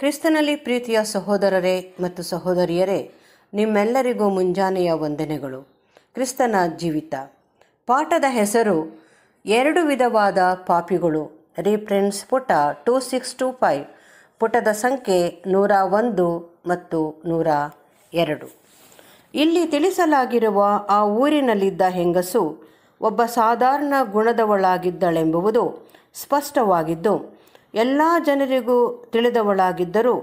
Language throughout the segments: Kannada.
ಕ್ರಿಸ್ತನಲ್ಲಿ ಪ್ರೀತಿಯ ಸಹೋದರರೇ ಮತ್ತು ಸಹೋದರಿಯರೇ ನಿಮ್ಮೆಲ್ಲರಿಗೂ ಮುಂಜಾನೆಯ ವಂದನೆಗಳು ಕ್ರಿಸ್ತನ ಜೀವಿತ ಪಾಠದ ಹೆಸರು ಎರಡು ವಿಧವಾದ ಪಾಪಿಗಳು ರೀಪ್ರಿಂಟ್ಸ್ ಪುಟ ಟೂ ಸಿಕ್ಸ್ ಟೂ ಫೈವ್ ಪುಟದ ಸಂಖ್ಯೆ ನೂರ ಒಂದು ಮತ್ತು ನೂರ ಎರಡು ಇಲ್ಲಿ ತಿಳಿಸಲಾಗಿರುವ ಆ ಊರಿನಲ್ಲಿದ್ದ ಹೆಂಗಸು ಒಬ್ಬ ಸಾಧಾರಣ ಗುಣದವಳಾಗಿದ್ದಳೆಂಬುವುದು ಸ್ಪಷ್ಟವಾಗಿದ್ದು ಎಲ್ಲ ಜನರಿಗೂ ತಿಳಿದವಳಾಗಿದ್ದರೂ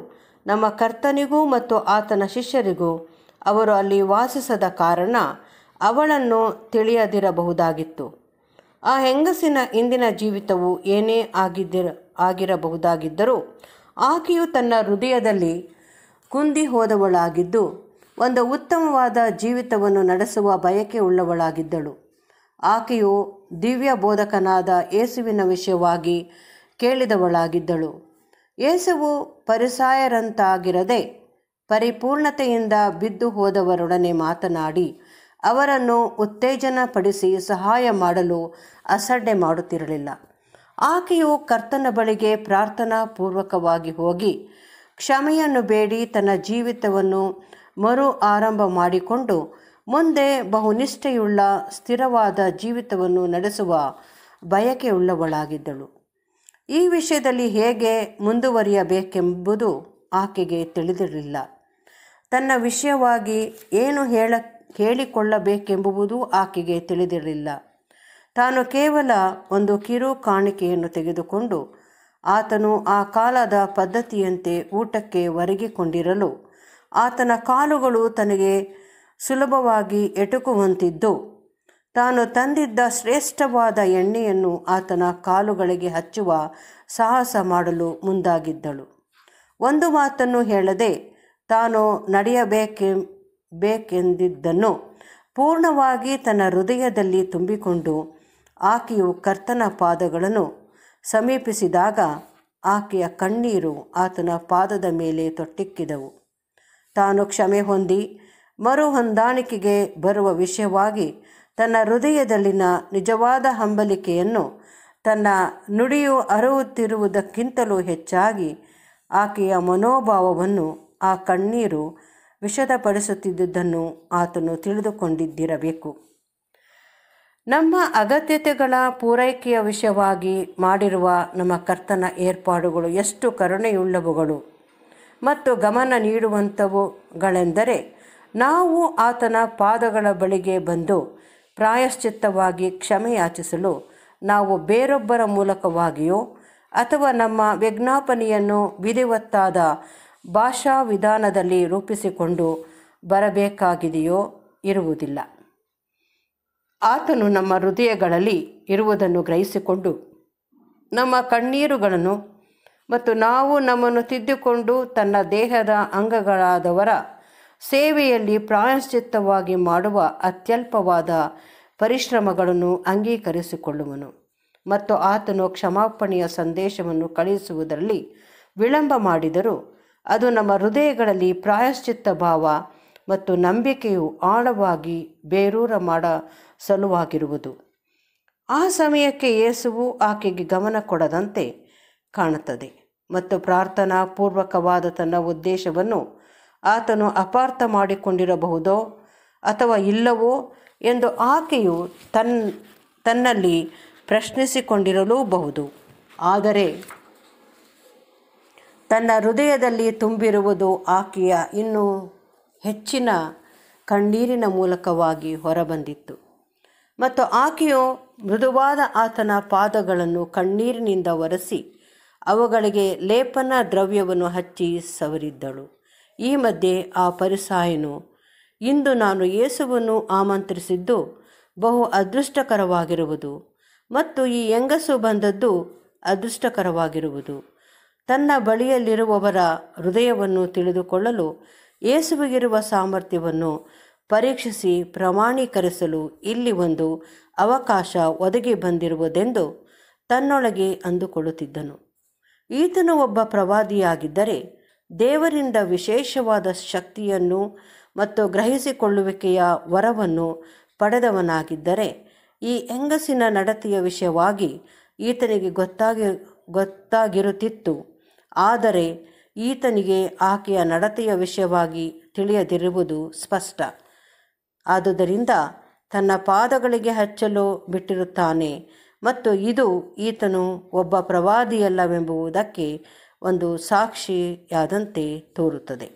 ನಮ್ಮ ಕರ್ತನಿಗೂ ಮತ್ತು ಆತನ ಶಿಷ್ಯರಿಗೂ ಅವರು ಅಲ್ಲಿ ವಾಸಿಸದ ಕಾರಣ ಅವಳನ್ನು ತಿಳಿಯದಿರಬಹುದಾಗಿತ್ತು ಆ ಹೆಂಗಸಿನ ಇಂದಿನ ಜೀವಿತವು ಏನೇ ಆಗಿದ್ದಿರ ಆಗಿರಬಹುದಾಗಿದ್ದರೂ ಆಕೆಯು ತನ್ನ ಹೃದಯದಲ್ಲಿ ಕುಂದಿ ಹೋದವಳಾಗಿದ್ದು ಒಂದು ಉತ್ತಮವಾದ ಜೀವಿತವನ್ನು ನಡೆಸುವ ಬಯಕೆ ಉಳ್ಳವಳಾಗಿದ್ದಳು ಆಕೆಯು ದಿವ್ಯ ಬೋಧಕನಾದ ಯೇಸುವಿನ ವಿಷಯವಾಗಿ ಕೇಳಿದವಳಾಗಿದ್ದಳು ಯೇಸುವು ಪರಿಸಾಯರಂತಾಗಿರದೆ ಪರಿಪೂರ್ಣತೆಯಿಂದ ಬಿದ್ದು ಹೋದವರೊಡನೆ ಮಾತನಾಡಿ ಅವರನ್ನು ಉತ್ತೇಜನಪಡಿಸಿ ಸಹಾಯ ಮಾಡಲು ಅಸಡ್ಡೆ ಮಾಡುತ್ತಿರಲಿಲ್ಲ ಆಕೆಯು ಕರ್ತನ ಬಳಿಗೆ ಪ್ರಾರ್ಥನಾ ಪೂರ್ವಕವಾಗಿ ಹೋಗಿ ಕ್ಷಮೆಯನ್ನು ಬೇಡಿ ತನ್ನ ಜೀವಿತವನ್ನು ಮರು ಆರಂಭ ಮಾಡಿಕೊಂಡು ಮುಂದೆ ಬಹುನಿಷ್ಠೆಯುಳ್ಳ ಸ್ಥಿರವಾದ ಜೀವಿತವನ್ನು ನಡೆಸುವ ಬಯಕೆಯುಳ್ಳವಳಾಗಿದ್ದಳು ಈ ವಿಷಯದಲ್ಲಿ ಹೇಗೆ ಮುಂದುವರಿಯಬೇಕೆಂಬುದು ಆಕೆಗೆ ತಿಳಿದಿರಲಿಲ್ಲ ತನ್ನ ವಿಷಯವಾಗಿ ಏನು ಹೇಳ ಹೇಳಿಕೊಳ್ಳಬೇಕೆಂಬುದು ಆಕೆಗೆ ತಿಳಿದಿರಲಿಲ್ಲ ತಾನು ಕೇವಲ ಒಂದು ಕಿರು ಕಾಣಿಕೆಯನ್ನು ತೆಗೆದುಕೊಂಡು ಆತನು ಆ ಕಾಲದ ಪದ್ಧತಿಯಂತೆ ಊಟಕ್ಕೆ ಒರಗಿಕೊಂಡಿರಲು ಆತನ ಕಾಲುಗಳು ತನಗೆ ಸುಲಭವಾಗಿ ಎಟುಕುವಂತಿದ್ದು ತಾನು ತಂದಿದ್ದ ಶ್ರೇಷ್ಠವಾದ ಎಣ್ಣೆಯನ್ನು ಆತನ ಕಾಲುಗಳಿಗೆ ಹಚ್ಚುವ ಸಾಹಸ ಮಾಡಲು ಮುಂದಾಗಿದ್ದಳು ಒಂದು ಮಾತನ್ನು ಹೇಳದೆ ತಾನು ನಡೆಯಬೇಕೆ ಬೇಕೆಂದಿದ್ದನ್ನು ಪೂರ್ಣವಾಗಿ ತನ್ನ ಹೃದಯದಲ್ಲಿ ತುಂಬಿಕೊಂಡು ಆಕೆಯು ಕರ್ತನ ಪಾದಗಳನ್ನು ಸಮೀಪಿಸಿದಾಗ ಆಕೆಯ ಕಣ್ಣೀರು ಆತನ ಪಾದದ ಮೇಲೆ ತೊಟ್ಟಿಕ್ಕಿದವು ತಾನು ಕ್ಷಮೆ ಹೊಂದಿ ಮರು ಹೊಂದಾಣಿಕೆಗೆ ಬರುವ ವಿಷಯವಾಗಿ ತನ್ನ ಹೃದಯದಲ್ಲಿನ ನಿಜವಾದ ಹಂಬಲಿಕೆಯನ್ನು ತನ್ನ ನುಡಿಯು ಅರವುತ್ತಿರುವುದಕ್ಕಿಂತಲೂ ಹೆಚ್ಚಾಗಿ ಆಕೆಯ ಮನೋಭಾವವನ್ನು ಆ ಕಣ್ಣೀರು ವಿಷದಪಡಿಸುತ್ತಿದ್ದುದನ್ನು ಆತನು ತಿಳಿದುಕೊಂಡಿದ್ದಿರಬೇಕು ನಮ್ಮ ಅಗತ್ಯತೆಗಳ ಪೂರೈಕೆಯ ವಿಷಯವಾಗಿ ಮಾಡಿರುವ ನಮ್ಮ ಕರ್ತನ ಏರ್ಪಾಡುಗಳು ಎಷ್ಟು ಕರುಣೆಯುಳ್ಳವುಗಳು ಮತ್ತು ಗಮನ ನೀಡುವಂಥವುಗಳೆಂದರೆ ನಾವು ಆತನ ಪಾದಗಳ ಬಳಿಗೆ ಬಂದು ಪ್ರಾಯಶ್ಚಿತ್ತವಾಗಿ ಕ್ಷಮೆಯಾಚಿಸಲು ನಾವು ಬೇರೊಬ್ಬರ ಮೂಲಕವಾಗಿಯೋ ಅಥವಾ ನಮ್ಮ ವಿಜ್ಞಾಪನೆಯನ್ನು ವಿಧಿವತ್ತಾದ ಭಾಷಾ ವಿಧಾನದಲ್ಲಿ ರೂಪಿಸಿಕೊಂಡು ಬರಬೇಕಾಗಿದೆಯೋ ಇರುವುದಿಲ್ಲ ಆತನು ನಮ್ಮ ಹೃದಯಗಳಲ್ಲಿ ಇರುವುದನ್ನು ಗ್ರಹಿಸಿಕೊಂಡು ನಮ್ಮ ಕಣ್ಣೀರುಗಳನ್ನು ಮತ್ತು ನಾವು ನಮ್ಮನ್ನು ತಿದ್ದುಕೊಂಡು ತನ್ನ ದೇಹದ ಅಂಗಗಳಾದವರ ಸೇವೆಯಲ್ಲಿ ಪ್ರಾಯಶ್ಚಿತ್ತವಾಗಿ ಮಾಡುವ ಅತ್ಯಲ್ಪವಾದ ಪರಿಶ್ರಮಗಳನ್ನು ಅಂಗೀಕರಿಸಿಕೊಳ್ಳುವನು ಮತ್ತು ಆತನು ಕ್ಷಮಾಪಣೆಯ ಸಂದೇಶವನ್ನು ಕಳುಹಿಸುವುದರಲ್ಲಿ ವಿಳಂಬ ಮಾಡಿದರೂ ಅದು ನಮ್ಮ ಹೃದಯಗಳಲ್ಲಿ ಪ್ರಾಯಶ್ಚಿತ್ತ ಭಾವ ಮತ್ತು ನಂಬಿಕೆಯು ಆಳವಾಗಿ ಬೇರೂರ ಮಾಡ ಸಲುವಾಗಿರುವುದು ಆ ಸಮಯಕ್ಕೆ ಏಸುವು ಆಕೆಗೆ ಗಮನ ಕೊಡದಂತೆ ಕಾಣುತ್ತದೆ ಮತ್ತು ಪ್ರಾರ್ಥನಾ ಪೂರ್ವಕವಾದ ತನ್ನ ಉದ್ದೇಶವನ್ನು ಆತನು ಅಪಾರ್ಥ ಮಾಡಿಕೊಂಡಿರಬಹುದೋ ಅಥವಾ ಇಲ್ಲವೋ ಎಂದು ಆಕೆಯು ತನ್ ತನ್ನಲ್ಲಿ ಪ್ರಶ್ನಿಸಿಕೊಂಡಿರಲೂಬಹುದು ಆದರೆ ತನ್ನ ಹೃದಯದಲ್ಲಿ ತುಂಬಿರುವುದು ಆಕೆಯ ಇನ್ನೂ ಹೆಚ್ಚಿನ ಕಣ್ಣೀರಿನ ಮೂಲಕವಾಗಿ ಹೊರಬಂದಿತ್ತು ಮತ್ತು ಆಕೆಯು ಮೃದುವಾದ ಆತನ ಪಾದಗಳನ್ನು ಕಣ್ಣೀರಿನಿಂದ ಒರೆಸಿ ಅವುಗಳಿಗೆ ಲೇಪನ ದ್ರವ್ಯವನ್ನು ಹಚ್ಚಿ ಸವರಿದ್ದಳು ಈ ಮಧ್ಯೆ ಆ ಪರಿಸಾಯನು ಇಂದು ನಾನು ಯೇಸುವನ್ನು ಆಮಂತ್ರಿಸಿದ್ದು ಬಹು ಅದೃಷ್ಟಕರವಾಗಿರುವುದು ಮತ್ತು ಈ ಹೆಂಗಸು ಬಂದದ್ದು ಅದೃಷ್ಟಕರವಾಗಿರುವುದು ತನ್ನ ಬಳಿಯಲ್ಲಿರುವವರ ಹೃದಯವನ್ನು ತಿಳಿದುಕೊಳ್ಳಲು ಯೇಸುವಿಗಿರುವ ಸಾಮರ್ಥ್ಯವನ್ನು ಪರೀಕ್ಷಿಸಿ ಪ್ರಮಾಣೀಕರಿಸಲು ಇಲ್ಲಿ ಒಂದು ಅವಕಾಶ ಒದಗಿ ಬಂದಿರುವುದೆಂದು ತನ್ನೊಳಗೆ ಅಂದುಕೊಳ್ಳುತ್ತಿದ್ದನು ಈತನು ಒಬ್ಬ ಪ್ರವಾದಿಯಾಗಿದ್ದರೆ ದೇವರಿಂದ ವಿಶೇಷವಾದ ಶಕ್ತಿಯನ್ನು ಮತ್ತು ಗ್ರಹಿಸಿಕೊಳ್ಳುವಿಕೆಯ ವರವನ್ನು ಪಡೆದವನಾಗಿದ್ದರೆ ಈ ಹೆಂಗಸಿನ ನಡತೆಯ ವಿಷಯವಾಗಿ ಈತನಿಗೆ ಗೊತ್ತಾಗಿ ಗೊತ್ತಾಗಿರುತ್ತಿತ್ತು ಆದರೆ ಈತನಿಗೆ ಆಕೆಯ ನಡತೆಯ ವಿಷಯವಾಗಿ ತಿಳಿಯದಿರುವುದು ಸ್ಪಷ್ಟ ಆದುದರಿಂದ ತನ್ನ ಪಾದಗಳಿಗೆ ಹಚ್ಚಲು ಬಿಟ್ಟಿರುತ್ತಾನೆ ಮತ್ತು ಇದು ಈತನು ಒಬ್ಬ ಪ್ರವಾದಿಯಲ್ಲವೆಂಬುವುದಕ್ಕೆ ಒಂದು ಸಾಕ್ಷಿಯಾದಂತೆ ತೋರುತ್ತದೆ